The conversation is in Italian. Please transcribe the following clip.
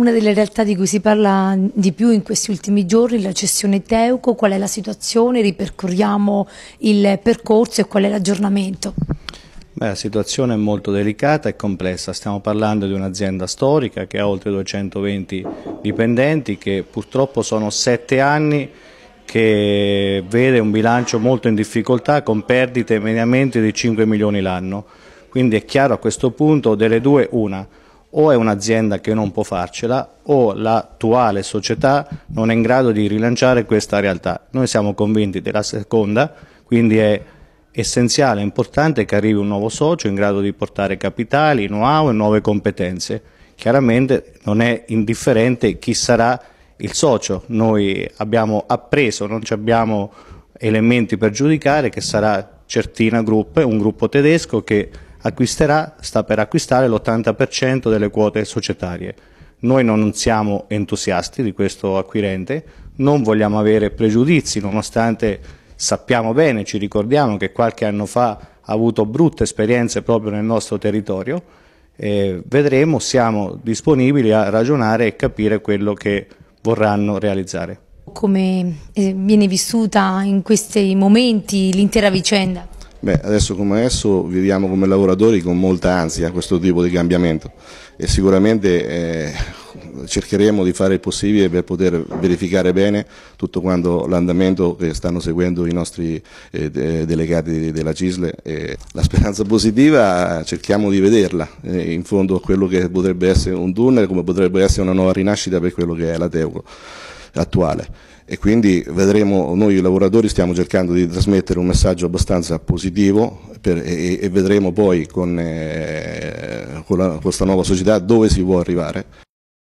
Una delle realtà di cui si parla di più in questi ultimi giorni è la cessione Teuco, qual è la situazione, ripercorriamo il percorso e qual è l'aggiornamento? la situazione è molto delicata e complessa, stiamo parlando di un'azienda storica che ha oltre 220 dipendenti che purtroppo sono sette anni che vede un bilancio molto in difficoltà con perdite mediamente di 5 milioni l'anno, quindi è chiaro a questo punto delle due una o è un'azienda che non può farcela o l'attuale società non è in grado di rilanciare questa realtà. Noi siamo convinti della seconda, quindi è essenziale, e importante che arrivi un nuovo socio in grado di portare capitali, know-how e nuove competenze. Chiaramente non è indifferente chi sarà il socio, noi abbiamo appreso, non abbiamo elementi per giudicare che sarà Certina Group, un gruppo tedesco che acquisterà, sta per acquistare l'80% delle quote societarie. Noi non siamo entusiasti di questo acquirente, non vogliamo avere pregiudizi, nonostante sappiamo bene, ci ricordiamo che qualche anno fa ha avuto brutte esperienze proprio nel nostro territorio, eh, vedremo, siamo disponibili a ragionare e capire quello che vorranno realizzare. Come eh, viene vissuta in questi momenti l'intera vicenda? Beh, adesso come adesso viviamo come lavoratori con molta ansia questo tipo di cambiamento e sicuramente eh, cercheremo di fare il possibile per poter verificare bene tutto quanto l'andamento che stanno seguendo i nostri eh, de delegati della CISLE. E la speranza positiva cerchiamo di vederla eh, in fondo a quello che potrebbe essere un tunnel, come potrebbe essere una nuova rinascita per quello che è la Teuco attuale e quindi vedremo, noi lavoratori stiamo cercando di trasmettere un messaggio abbastanza positivo per, e, e, vedremo poi con, eh, con la, questa nuova società dove si può arrivare.